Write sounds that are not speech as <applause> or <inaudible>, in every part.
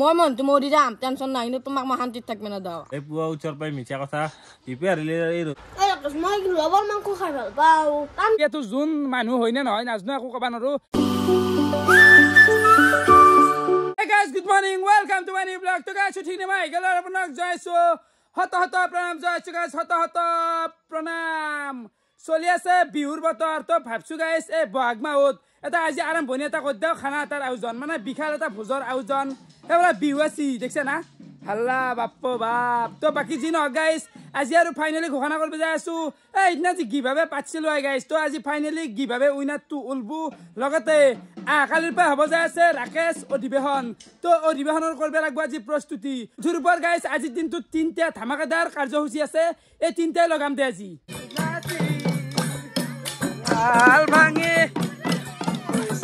মন তুমি উঠি যাম টেনশ্যন নাই কিন্তু তোমাক মই শান্তিত থাকিম নাদাও এই পুৱা ওচৰ পাই মিছা কথা দিপে হাৰিলে মই লগৰ মাংস খাই ভাল পাওঁ এইটো যোন মানুহ হয় নে নহয় নাজানো একো কবা নোৱাৰো good morning welcome to money blog টু গাইছো ঠিক নাই গেল আপোনাক জয়াইছো শত শত প্ৰণাম জয়াইছো গাইছ শত শত প্ৰণাম চলি আছে বিহুৰ বতৰ তো ভাবছো গাইছ এই বহাগ মাহত এটা আজি আৰাম ভনী এটা কৈ দিওঁ খানা এটাৰ আয়োজন মানে বিশাল এটা ভোজৰ আয়োজন সেইবিলাক বিহু আছে দেখিছে না হাল্লা বাপ বাপ তো বাকী যি নহওক গাইছ আজি আৰু ফাইনেলি ঘোষণা কৰিব যাই আছো এই সেইদিনা যি কিভাৱে পাতিছিলো আই গাইছ তো আজি ফাইনেলি কিভাৱে উইনাৰটো ওলবো লগতে আহকালিৰ পৰা হ'ব যাই আছে ৰাকেশ অধিৱেশন তো অধিৱেশনৰ কৰিব লাগিব আজি প্ৰস্তুতি ধুৰপৰ গাইছ আজিৰ দিনটো তিনিটা ধামাকেদাৰ কাৰ্যসূচী আছে এই তিনিটাই লগাম দে আজি ভাঙে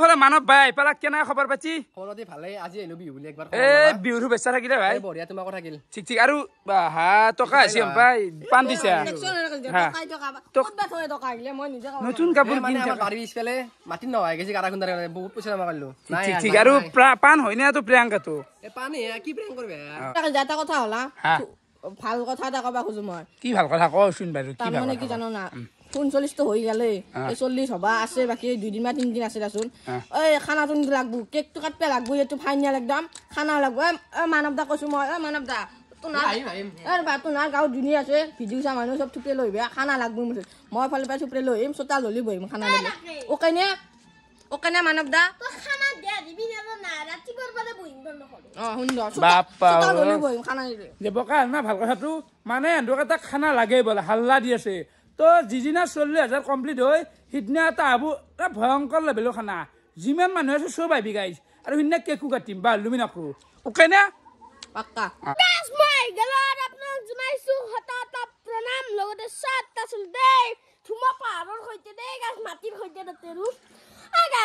হলে মানব ভাই এইফালে কেনেকে খবৰ পাতি খবৰ পাতি ভালেই আজি এনেও বিহু বুলি একবাৰ এই বিহুৰ বেচা থাকিলে ভাই বঢ়িয়া তোমাক থাকিল ঠিক ঠিক আৰু হা টকা আছে ভাই পান দিছা নতুন কাপোৰ কিনি পাৰি পিছফালে মাটি নহয় গেছি কাৰা খুন্দাৰ বহুত পইচা জমা কৰিলো ঠিক ঠিক আৰু পান হয় নে প্ৰিয়াংকাটো পান কি প্ৰিয়াং কৰিবি এটা কথা হলা ভাল কথা এটা কবা খোজো মই কি ভাল কথা কচোন বাৰু তাৰমানে কি জানো না পঞ্চল্লিশ পঞ্চল্লিছটো হৈ গ'লে চল্লিশ হ'বা আছে বাকী দুদিন বা তিনিদিন আছে দাচোন এই খানাটো নিদি কেকটো কাটিব লাগব এইটো ফাইনেল একদম খানাও লাগব মানৱ দা কৈছোঁ মই মানৱ দা ভাল কথাটো মানে খানা লাগে বোলে হাল্লা দি আছে তো যিদিনা চল্লিছ হাজাৰ কমপ্লিট হয় সিদিনা এটা হ'ব ভয়ংকৰ লেভেলৰ খানা যিমান মানুহ আছে চব আহিবি গাইছ আৰু সিদিনা কেকো কাটিম বা আলুমি নাখো ওকে নে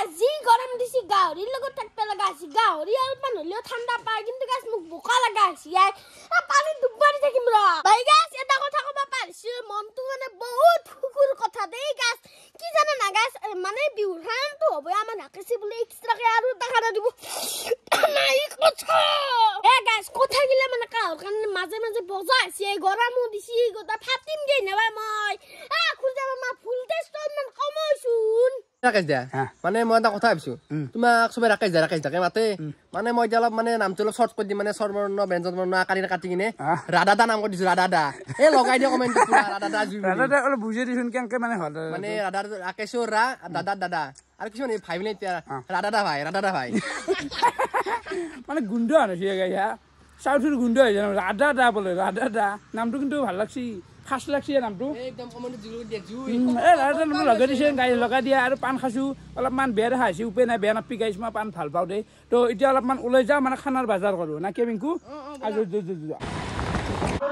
আজি গৰম দিছে গাহৰিৰ লগত থাকিব লগা হৈছে গাহৰি অলপ হ'লেও ঠাণ্ডা পায় কিন্তু গাছ মোক বোকা লগা হৈছে ইয়াই পানী ডুববাৰি থাকিম ৰ গাছ এটা কথা ক'ব পাৰিছো মনটো মানে বহুত ফুকুৰ কথা দেই গাছ কি জানে নাগাছ মানে বিহু ধানটো হ'বই আমাৰ নাকেছি বুলি এক্সট্ৰাকে আৰু তাহাৰে দিব নাই কথা এ গাছ কথা গিলা মানে কাহৰ কাৰণে মাজে মাজে বজা হৈছে এই গৰমো দিছে গোটা ফাটিমগে নাবা মই আ খুজাবা মা ফুল টেষ্টো ইমান কমাইছোন ৰাকেশ মানে মই এটা কথা ভাবিছো তোমাক চবে ৰাকেশ দা ৰাকেশ দাকে মাতে মানে মই এতিয়া অলপ মানে নামটো অলপ চৰ্ট কৰি দিম মানে স্বৰবৰ্ণ ব্যঞ্জন বৰ্ণ আকাৰীৰে কাটি কিনে ৰাধা দা নাম কৰি দিছো ৰাধা দা এই লগাই দিয়া কমেণ্ট অলপ বুজাই মানে হল ৰাধা ৰাকেশৰ দাদা দাদা আৰু কিছুমান ভাই মানে এতিয়া ৰাধা দা ভাই ৰাধা দা ভাই মানে গোন্ধ হৈছে চাউথৰ গোন্ধ যায় ৰাধা দা বোলে ৰাধা দা নামটো কিন্তু ভাল লাগছি ফাৰ্ষ্ট লাগিছে নামটো একদম লগাই দিছে গাড়ী লগাই দিয়া আৰু পাণ খাইছো অলপমান বেয়া দেখা হৈছে উপায় নাই বেয়া নাপি গাইছো মই পাণ ভাল পাওঁ দেই তো এতিয়া অলপমান ওলাই যাওঁ মানে খানাৰ বজাৰ কৰোঁ না কে মিংকু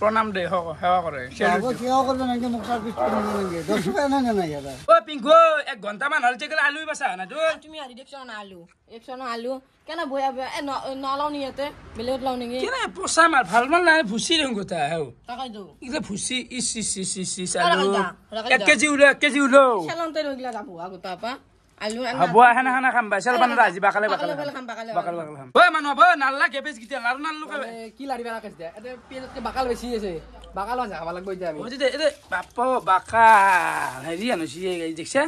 প্ৰণাম দে সেৱা কৰে এক ঘণ্টা মান হ'ল চাগে আলু বাচা না তুমি হেৰি দেখিছ আলু একশ আলু কেনে বয়া বয়া এ নলাও নি ইয়াতে বেলেগ লওঁ নেকি কেনে পচা মাল ভাল মাল নাই ভুচি দেখোন কথা হেও তাকে ভুচি ইচ ইচ ইচ ইচ ইচ আলু এক কেজি ওলাও এক কেজি ওলাও চেলন তেল গিলা যাব আগতে পা বোৱা বাক এখন কি লাৰি পে বাকাল বেচি আছে বাকালা লাগব এতিয়া বাক হেৰি আনো দেখিছে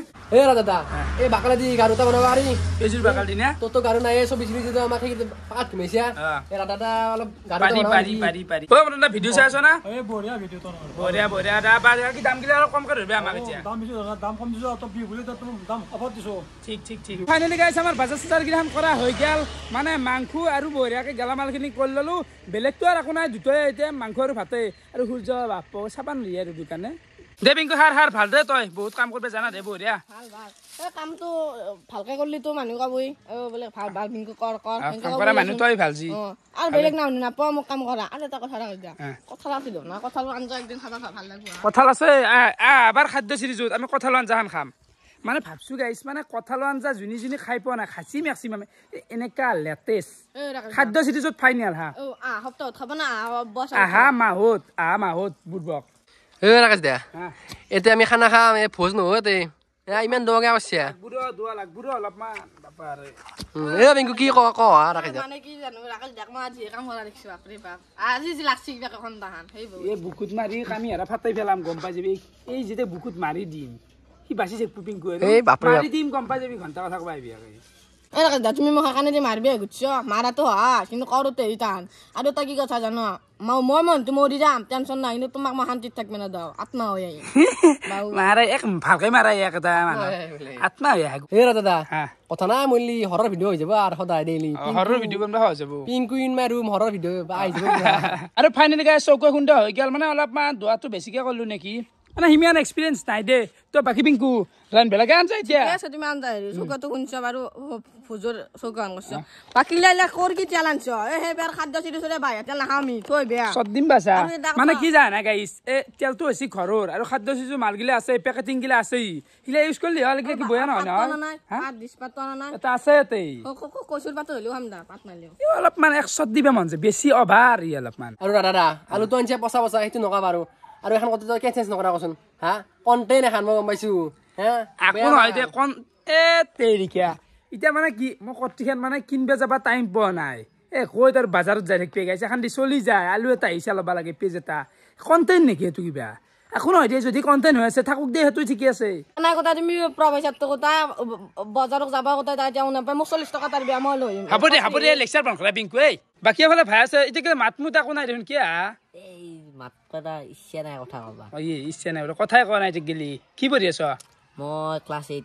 এই বাকলি দি গাৰুটা বাৰু এইযোৰ বাকল দিনা তইতো লাগে চবি চিছ এতিয়া দাদা অলপ ভিডিঅ' চাই আছ না বঢ়িয়া ধৰিবা আমাৰ দিয়া দিছো ফাইনেলি গাইছে আমাৰ বাজাজ চাৰ্জাম কৰা হৈ গ'ল মানে মাংস আৰু বহিৰাকে গেলামালখিনি কৰি ললোঁ বেলেগটো আৰু একো নাই দুটাই এতিয়া মাংস আৰু ভাতেই আৰু সূৰ্য বাপ চাপান নি আৰু দোকানে কঁঠাল আঞ্জাখন খাম মানে ভাবছো গাইছ মানে কঠালৰ আঞ্জা যোনে যোনে খাই পোৱা নাই খাচী মেক্সি মানে এনেকা লেটেষ্ট খাদ্য চিটিজত ফাইনেল হা আহা মাহত আহা মাহত বুধবক এই ৰাকেশ দিয়া এতিয়া আমি খানা খাম এই ভোজ নহয় তে ইমান দৌগে কৈছে বুকুত মাৰি কামি হেৰা ফাটাই পেলাম গম পাই যাবি এই যেতিয়া বুকুত মাৰি দিম এনেকে তুমি মোক সেইকাৰণে দি মাৰিবি গুচ্ছ মাৰাটো হা কিন্তু কৰোঁতে ইতান আৰু এটা কি কথা জান মই মনটো মৰি যাম টেনচন নাই কিন্তু তোমাক মই শান্তিত থাকিব নাযাওঁ আত্মা হৈ আহি মাৰাই এক ভালকে মাৰাই একদম আত্মা হৈ আহি হে ৰ দাদা কথা নাই মৰিলি হৰৰ ভিডিঅ' হৈ যাব আৰু সদায় দেই হৰৰ ভিডিঅ' বনাব হৈ যাব পিংকুইন মাৰোম হৰৰ ভিডিঅ' আহি যাব আৰু ফাইনেলি গাই চকুৱে সুন্দৰ হৈ গ'ল মানে অলপমান দোৱাটো বেছিকে কলো নেকি ana himian experience nai de to baki bingku ran bela kan sai dia ya sedi man dai so ka to kun sa baru fuzur so kan gos baki la la kor ki jalan sa eh he ber khaddo sidu sore bai tel na hami toy be so dim ba sa mana ki jana guys e tel to si khoror aro khaddo sidu mal gila ase packaging gila ase hila use kor le al gila ki boya na na ha dis pat na na ta ase te ko ko ko sur pat lo ham da pat mal lo yo lap man ek sot dibe man je besi obar yo lap man aro ra ra alu to anje posa posa hitu no ka baro আৰু এখন কথা কে change নকৰা কচোন হা content এখন মই গম পাইছো এতিয়া মানে কি মই কটিখন মানে কিনিব যাবা টাইম পোৱা নাই এ কৈ তাৰ বজাৰত যাই থাকিব এখন দি চলি যায় আলু এটা আহিছে ল'ব লাগে পেজ এটা কণ্টেইন নেকি এইটো কিবা এখনো হয় যদি কনটেন হৈ আছে থাকক দে সেইটোৱে ঠিকে আছে নাই কথা তুমি প্ৰভাৱ কথা বজাৰক যাব কথা তাই যাওঁ নাপায় মোক চল্লিছ টকা তাৰ বিয়া মই লৈ হ'ব দে হ'ব দে লেকচাৰ বিংকু এই বাকী ফালে ভাই আছে এতিয়া কিন্তু মাত মোত একো নাই এই মাত ইচ্ছা নাই কথা ক'বা ইচ্ছা নাই কথাই কোৱা নাই গেলি কি পঢ়ি আছ মই ক্লাছ এইট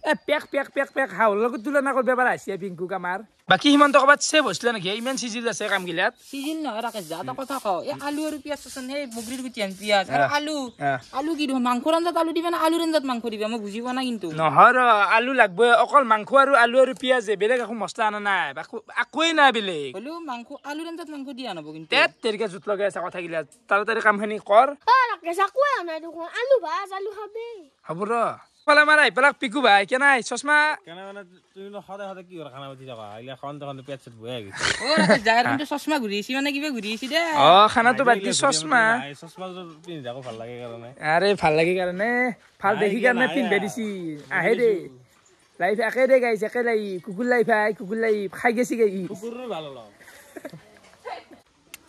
বাকী হিমন্ত কবাত চেভ হৈছিলে নেকি ইমান চিজিল আছে কাম গিলাত চিজিল নহয় ৰাকেশ দা এটা কথা কওঁ এই আলু আৰু পিঁয়াজ চাচোন সেই বগ্ৰীৰ গুটি আনি পিঁয়াজ আৰু আলু আলু কি দিব মাংস ৰঞ্জাত আলু দিবা না আলু ৰঞ্জাত মাংস দিবা মই বুজি পোৱা নাই কিন্তু নহয় ৰ আলু লাগব অকল মাংস আৰু আলু আৰু পিঁয়াজে বেলেগ একো মছলা আনা নাই আকৌ নাই বেলেগ হলেও মাংস আলু ৰঞ্জাত মাংস দিয়া নহ'ব কিন্তু তেত তেৰিকে জোঁট লগাই আছে কথা গিলা তাৰ তাৰে কামখিনি কৰ ৰাকেশ আকৌ আনাই দেখোন আলু ভাজ আলু খাবি হ'ব ৰ ফলে মানে আহি পেলাই পিকু ভাই কেনে আহি চচমা কেনে মানে তুমি সদায় সদায় কি কৰা খানা পাতি থাকা আহিলে খন তখন পেট চেট বহি আহিছো যাই কিন্তু চচমা ঘূৰি আহিছি মানে কিবা ঘূৰি আহিছি দে অ খানাটো বাদ দি চচমা চচমা পিন্ধি যাব ভাল লাগে কাৰণে আৰে ভাল লাগে কাৰণে ভাল দেখি কাৰণে পিন্ধি দিছি আহে দে লাইফ একে দে গাইছে একে লাই কুকুৰ লাইফ আই কুকুৰ লাইফ খাই গেছি গাই কুকুৰ ভাল লাগে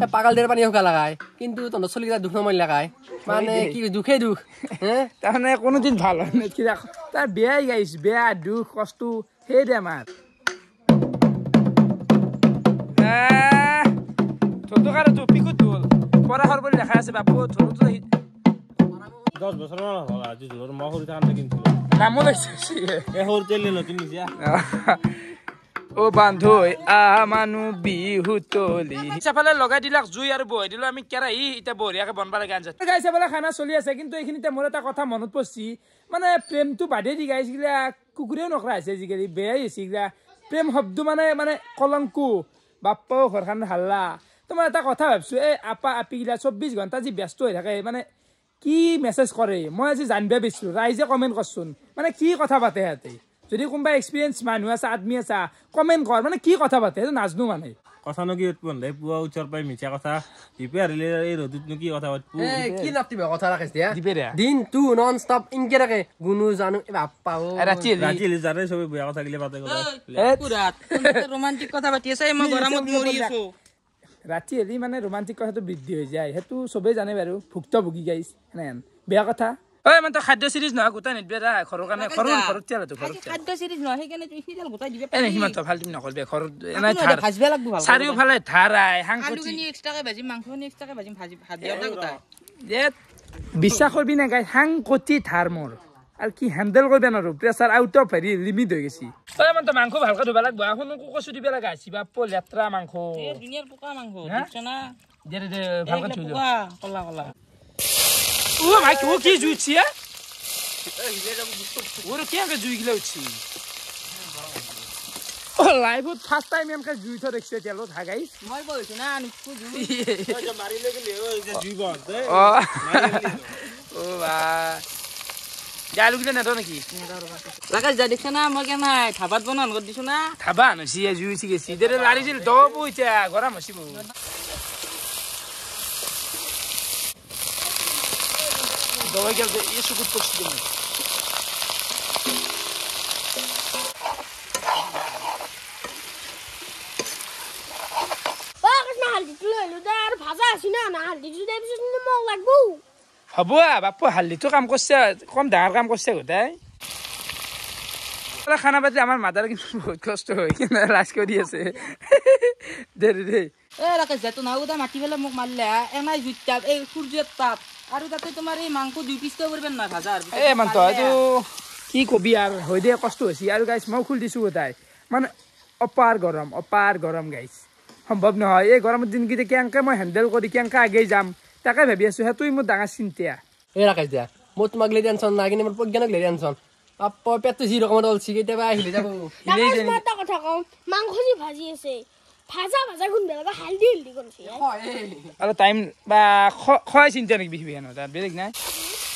সেই পাগল পানী হকা লগাই কিন্তু তহঁতৰ চলিকেইটা দুখ নমাৰি লগাই মানে কি দুখে দুখ তাৰমানে কোনো দিন ভাল তাৰ বেয়াই গাইছ বেয়া দুখ কষ্ট সেই দে আমাৰ পিকুত হ'ল পৰা সৰ বুলি আছে বাপু ধৰোঁ দহ কামো লাগিছে অ বান্ধ আমানু বিহু সেফালে লগাই দিলাক জুই আৰু বহাই দিলো আমি কেৰাহি এতিয়া বঢ়িয়াকে বনবাৰ গান যাতে গাইছে বোলে খানা চলি আছে কিন্তু এইখিনিতে মোৰ এটা কথা মনত পৰিছে মানে প্ৰেমটো বাদেই দি গাইছিলে কুকুৰেও নকৰা হৈছে আজিকালি বেয়াই হৈছে এইগিলা প্ৰেম শব্দ মানে মানে কলংকু বাপ্পাও ঘৰখন হাল্লা তো মই এটা কথা ভাবছোঁ এই আপা আপিগিলা চৌব্বিছ ঘণ্টা যি ব্যস্ত হৈ থাকে মানে কি মেছেজ কৰে মই আজি জানিব বিচাৰোঁ ৰাইজে কমেণ্ট কৰচোন মানে কি কথা পাতে সিহঁতে যদি কোনোবাই এক্সপিৰিয়েঞ্চ মানুহ আছা আদমী আছা কমেণ্ট কৰ মানে কি কথা পাতে এইটো নাজানো মানে কথানো কি পন্ধাই পুৱা উঠৰ পৰাই মিঠা কথা দিপে হাৰিলে এই ৰদিত নো কি কথা পাতে কি নাতিব কথা ৰাখিছে দিপে দিন টু নন ষ্টপ ইনকে ৰাখে গুণো জানো বাপ্পা ৰাতি ৰাতি জানে চবে বেয়া কথা গিলে পাতে ৰোমান্টিক কথা পাতি আছে গৰমত মৰি আছো ৰাতি হলি মানে ৰোমান্টিক কথাটো বৃদ্ধি হৈ যায় সেইটো চবেই জানে বাৰু ভুক্তভোগী গাইছ হেনে বেয়া কথা ঐ মানে তই খাদ্য চিৰিজ নহয় গোটাই নিদিবি দা ঘৰৰ কাৰণে ঘৰৰ ঘৰত খাদ্য চিৰিজ নহয় সেইকাৰণে তুমি সেইডাল গোটাই দিবি এনে সিমান ভাল তুমি নকৰিবি ঘৰত এনেই ধাৰ ভাজিব লাগিব ভাল চাৰিওফালে ধাৰ আই হাংকুটি আলু কিনি এক্সট্ৰাকে ভাজিম মাংস কিনি এক্সট্ৰাকে ভাজিম ভাজি ভাজি এটা গোটাই দে বিশ্বাস কৰিবি না গাই হাংকুটি ধাৰ মোৰ আৰু কি হেণ্ডেল কৰিব নোৱাৰো প্ৰেচাৰ আউট অফ হেৰি লিমিট হৈ গৈছে তই মানে তই মাংস ভালকৈ ধুব লাগিব শুনো কচু দিব লাগে আছে বাপ লেতেৰা মাংস দুনিয়াৰ পোকা মাংস দে দে ভালকৈ ধুই দিয়া ক'লা ক'লা ओ भाई ओ की जुई छिए ओर के के जुई गिलो छी ओ लाइव फर्स्ट टाइम हम के जुई थ देख छिए त लो था गाइस मय बोल छु ना अनि कु जुई ओ जे मारि ले के ले ओ जे जुई बन दे ओ ओ बा ধাবাত বনোৱা দিছো না ধাবা হৈছে জুই উঠি গেছি দে লাৰিছিল দব হৈছে ঘৰা মচিব давай я еще тут подсидим. هبا بابا حلی تو قم قصه قم در قم قصه بود ای حالا خانه بدلی عمل مدر اگه بود کست تو ایگه نه رس کردی اسه دری دی ای را که زیتون ها بودم اکی بله مقمله ای نه جوتیب ای خورجت تاب এ মন্ত কি কবি আৰু হৈ দে কষ্ট হৈছে আৰু গাইছ মই খুলি দিছোঁ গোটাই মানে অপাৰ গৰম অপাৰ গৰম গাইছ সম্ভৱ নহয় এই গৰমৰ দিনকেইটা কেংকে মই হেণ্ডেল কৰি কেংকে আগেই যাম তাকে ভাবি আছোঁ সেইটোৱে মোৰ ডাঙৰ চিন্তা এ ৰাখাইছ দিয়া মই তোমাক লৈ টেনচন নাই কিন্তু মোৰ প্ৰজ্ঞানক লৈ টেনচন পেটটো যি ৰকমত ওলছি কেতিয়াবা আহিলে যাব <laughs> মাংস ভাজি আছে আৰু টাইম বা খুৱাই চিন্তা নেকি বিহু বিহানো তাত বেলেগ নাই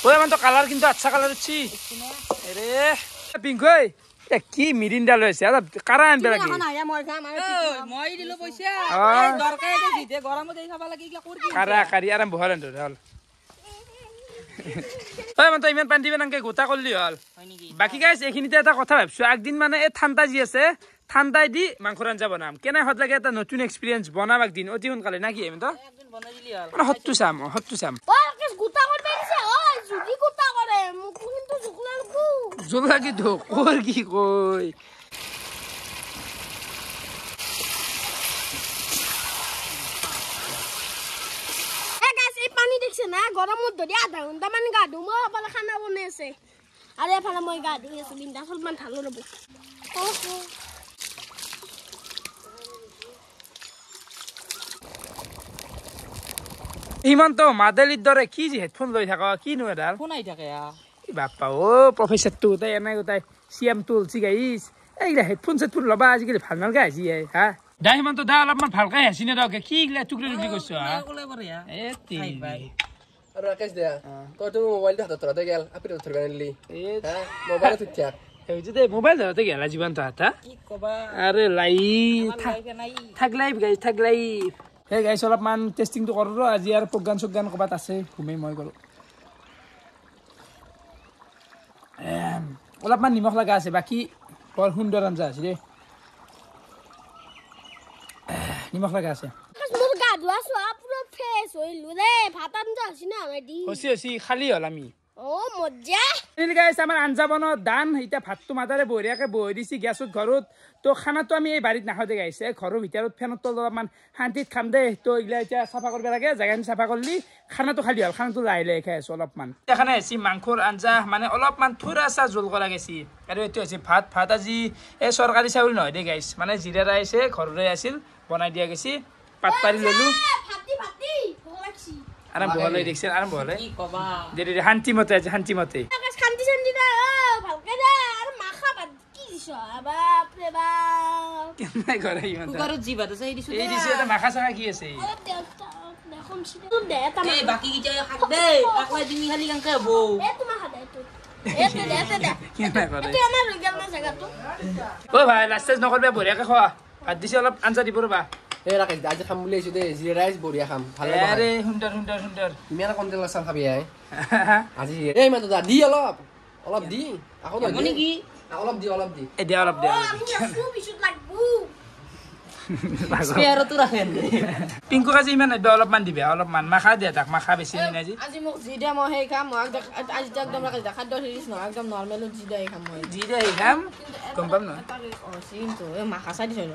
তই আমাৰতো কালাৰ কিন্তু আচ্ছা কালাৰ উঠছি এৰে পিংকুৱে কি মিৰিণ্ডা লৈ আছে কাৰা আনিব লাগে কাৰা কাঢ়ি আৰাম বহাল আনিলো হ'ল তই মানে তই ইমান পানী দিব নালাগে গোটা কৰিলি হ'ল বাকী গাইছ এইখিনিতে এটা কথা ভাবিছো একদিন মানে এই ঠাণ্ডা যি আছে থান তাই দি মাংস ৰঞ্জা বনাম কেনে হত লাগে এটা নতুন এক্সপিৰিয়েঞ্চ বনাবাক দিন অতি সোনকালে নাকি আমি তো মানে হতটো চাম হতটো চাম জোলাকে ধৰ কি কৈ গৰমত যদি আধা ঘণ্টামান গা ধুম খানা বনাই আছে আৰু এফালে মই গা ধুই আছো বিন্দাচলমান ভাল ৰ'ব ইমানতো মাদেলিৰ দৰে কি যে হেডফোন লৈ থাকা কিনো এডাল শুনাই থাকে বাপা অ প্ৰফেচাৰটো তাই এনে গোটাই চি এম তুলচি গাইছ এইগিলা হেডফোন চেডফোন ল'বা আজিকালি ভাল নালাগে আজি হা দা সিমন্ত দা অলপমান ভালকৈ হেঁচি নেদকে কি গিলা টুকুৰি টুকুৰি কৈছ থাকলাই থাকলাই সেই গাইছ অলপমান টেষ্টিংটো কৰোঁ ৰ আজি আৰু প্ৰজ্ঞান চজ্ঞান ক'ৰবাত আছে ঘুমেই মই কৰোঁ অলপমান নিমখ লগা আছে বাকী বৰ সুন্দৰ আঞ্জা আছে দেই নিমখ লগা আছে খালী হ'ল আমি জিৰা ৰাইচে ঘৰৰে আছিল বনাই দিয়া গৈছে পাত পাৰি ললো আরম্ভ হলই দেখছেন আরম্ভ হলই কি কবা দেরি দেরি হান্তি মতে আছে হান্তি মতে শান্তি শান্তি না ও ভালকে দে আর মাখা বাদ কি দিছো বাপ রে বাপ কেন নাই করে ইমা তো গরু জিবা তো সেই দিছো এই দিছো তো মাখা সাখা কি আছে ভাই লাষ্ট নকৰবা বঢ়িয়াকে খোৱা ভাত দিছে অলপ আঞ্জা দিব ৰবা Eh rakis, aja kamu beli sudah ya, zero rice boleh ya kamu. Halo. Eh, hundar hundar hundar. Gimana konten lesan kami ya? Aji, eh mana tuh tadi olop, olop di, aku tuh. Kamu nih Nah, olop di, olop di. Eh, dia olop dia. Oh, aku nyasu, bisut like bu. Spiara tuh rakyat. Pinku kasih mana? Dua olop mandi be, olop man. Makah dia tak, makah besi ini aja. Aji mau zida mau hei kamu, agak aji tak dalam rakyat. Kau dosis no, agak normal lu zida kamu. Zida kamu? Kumpam no. Oh, sih itu, makasih di sana.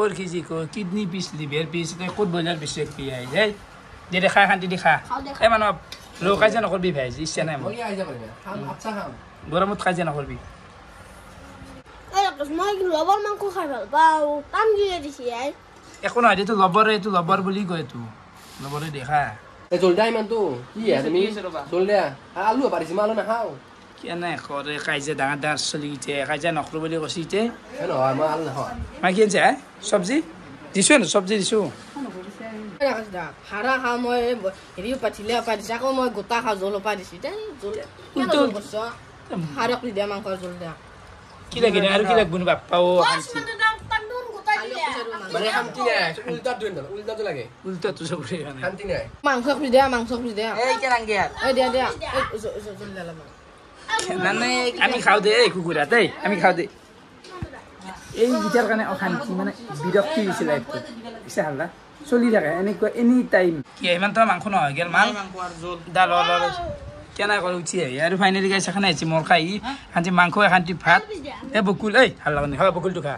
ওর খিজি ক kidney piece liver piece তে কোন বনার বিষয় পিয়াই যে দে দে খা খান দি খা এ মানে rho খাই জানা করবি ভাই ইচ্ছা নাই মই আই যাব রে খাম আচ্ছা খাম বড় মত খাই জানা করবি এ কোন আইতে তো লবর এ তো লবর বলি কয় তু লবর দেখা এ জলদাই মান তো কি আছে মি জলদা আলু পারিস মালো না হাও কেনে কৰে কাইজে ডাঙৰ ডাঙৰ চলি গৈছে কাইজে নকৰোঁ বুলি কৈছে এতিয়া মাই কি আনিছে হে চব্জি দিছোঁ হেনো চব্জি দিছোঁ মাংস খুজি দিয়া মাংস খুজি দিয়া দিয়া দিয়া মানে আমি খাওঁ দেই কুকুৰা দেই আমি খাওঁ দেই এইকেইটাৰ কাৰণে অশান্তি মানে বিৰক্তি হৈছে লাইফটো বুজিছে হাল্লা চলি থাকে এনেকুৱা এনি টাইম কি ইমানটো মাংস নহয় গেল মাল দাল কেনে কৰে উঠি আহি আৰু ফাইনেলি গাইছে খানে আহিছে মোৰ খাই শান্তি মাংস শান্তি ভাত এ বকুল এই হাল্লা হয় বকুলটো খা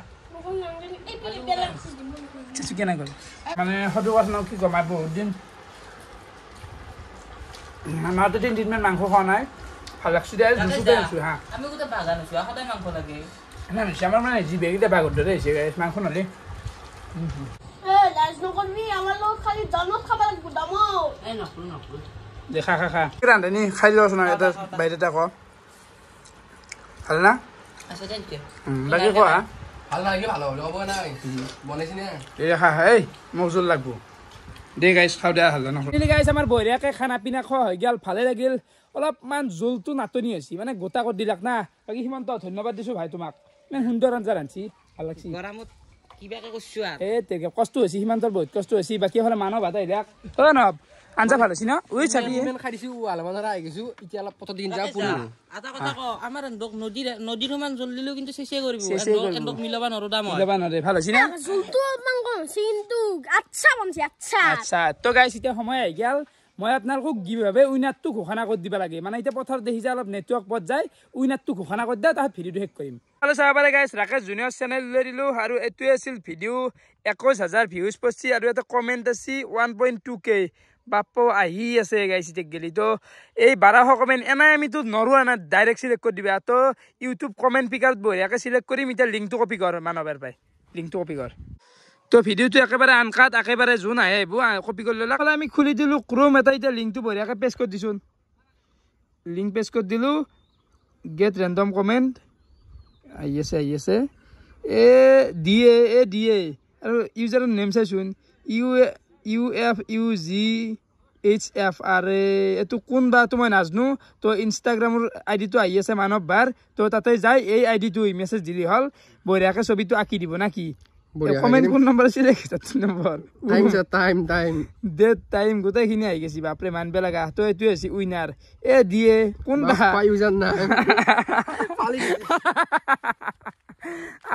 কেনে কৰে মানে সেইটো কথা নহয় কি কম বহুত দিন মাহটো তিনিদিনমান মাংস খোৱা নাই কালেকশ্যন দিয়া জুচু কৰি আছো হা আমি গোটেই বাগান আছো সদায় মাংস লাগে না নিশ্চয় আমাৰ মানে জিবে কেইটা বাগত দে দেই মাংস নহ'লে মোক জোল লাগব দে গাইজ খাও দে হাল নিলি গাইজ আমাৰ বহিৰাকে খানা পিনা খোৱা হৈ গেল ভালে লাগিল অলপমান জোলটো নাটনি হৈছে মানে গোটা কৰি দিলাক না বাকী সিমন্ত ধন্যবাদ দিছোঁ ভাই তোমাক ইমান সুন্দৰ আঞ্জা ৰান্ধি ভাল লাগিছে গৰমত কিবাকে কৰিছোঁ এই তেনেকৈ কষ্ট হৈছে সিমন্তৰ বহুত কষ্ট হৈছে বাকী হ'লে মানুহ ভাত আহিলাক অ' নহয় আঞ্জা ভাল হৈছে ন ঐ চাবি খাইছো আলমানৰ আহিছো এতিয়া অলপ পথত দিন যাওঁ ফুৰি একৈশ হাজাৰ বাপ আহি আছে গেলি গেলিতো এই বাৰশ কমেণ্ট এনাই আমিতো নৰোৱা না ডাইৰেক্ট চিলেক্ট কৰি দিবা তো ইউটিউব কমেণ্ট পিকাৰত বঢ়িয়াকৈ চিলেক্ট কৰিম এতিয়া লিংকটো কপি কৰ মানৱৰ পাই লিংকটো কপি কৰ তো ভিডিঅ'টো একেবাৰে আনকাত একেবাৰে যোন আহে এইবোৰ কপি কৰি ল'লে ক'লে আমি খুলি দিলোঁ ক্ৰম এটা এতিয়া লিংকটো বঢ়িয়াকৈ পেষ্ট কৰি দিছোন লিংক পেষ্ট কৰি দিলোঁ গেট ৰেণ্ডম কমেণ্ট আহি আছে আহি আছে এ দিয়ে এ দিয়ে আৰু ইউজাৰৰ নেম চাইছোঁ U A U F U G H F আৰু এইটো কোন বা তো মই নাজানো তো ইনষ্টাগ্ৰামৰ আই ডিটো আহি আছে মানৱ বাৰ তো তাতে যাই এই আই ডিটো মেছেজ দিলে হ'ল বঢ়িয়াকৈ ছবিটো আঁকি দিব নাকি <laughs>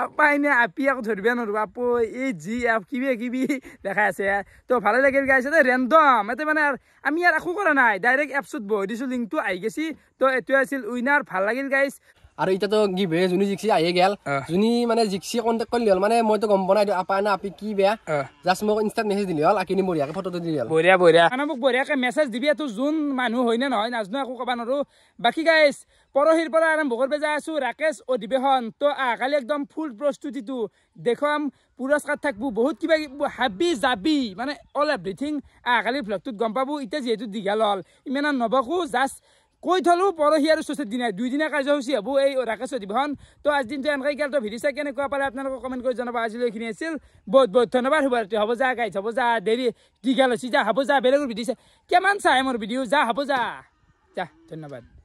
আপাই নে আপি আকৌ ধৰিব নোৱাৰো আপ এই যি আপ কিবি কিবি দেখাই আছে তো ভালে লাগিল গাইছে দে ৰেণ্ডম এতিয়া মানে আমি ইয়াৰ একো কৰা নাই ডাইৰেক্ট এপছত বহি দিছোঁ লিংকটো আহি গৈছে তো এইটোৱে আছিল উইনাৰ ভাল লাগিল গাইছ আৰু এতিয়াতো কি বেয়া যোনে জিকছি আহি গেল যোনে মানে জিকছি কণ্টেক্ট কৰিলে হ'ল মানে মইতো গম পোৱা নাই আপা না আপি কি বেয়া জাষ্ট মোক ইনষ্টাত মেছেজ দিলে হ'ল আকিনি বঢ়িয়াকে ফটোটো দিলে হ'ল বঢ়িয়া বঢ়িয়া মানে মোক বঢ়িয়াকে মেছেজ দিবি এইটো যোন মানুহ হয়নে নহয় নাজানো একো ক'ব নোৱাৰো বাকী গাইছ পৰহিৰ পৰা আৰম্ভ কৰিব যাই আছো ৰাকেশ অধিৱেশন তো আহ কালি একদম ফুল প্ৰস্তুতিটো দেখুৱাম পুৰস্কাৰ থাকিব বহুত কিবা কিবি হাবি যাবি মানে অল এভ্ৰিথিং আহ কালি ভ্লগটোত গম পাব এতিয়া যিহেতু দীঘল হল ইমান নবকো জাষ্ট কৈ থলোঁ পৰহি আৰু চচে দিনাই দুইদিনীয়া কাৰ্যসূচী হ'ব এই ৰাকেশ অধিৱেশন তো আজি দিনটো এনেকৈ গেল তো ভিডিঅ' চাই কেনেকুৱা পাৰে আপোনালোকক কমেণ্ট কৰি জনাব আজিলৈ এইখিনি আছিল বহুত বহুত ধন্যবাদ হ'ব হ'ব যা গাইছ হ'ব যা দেৰি কি দীঘাল হৈছে যা হ'ব যা বেলেগৰ ভিডিঅ' চাই কিমান চাই মোৰ ভিডিঅ' যা হ'ব যা যা ধন্যবাদ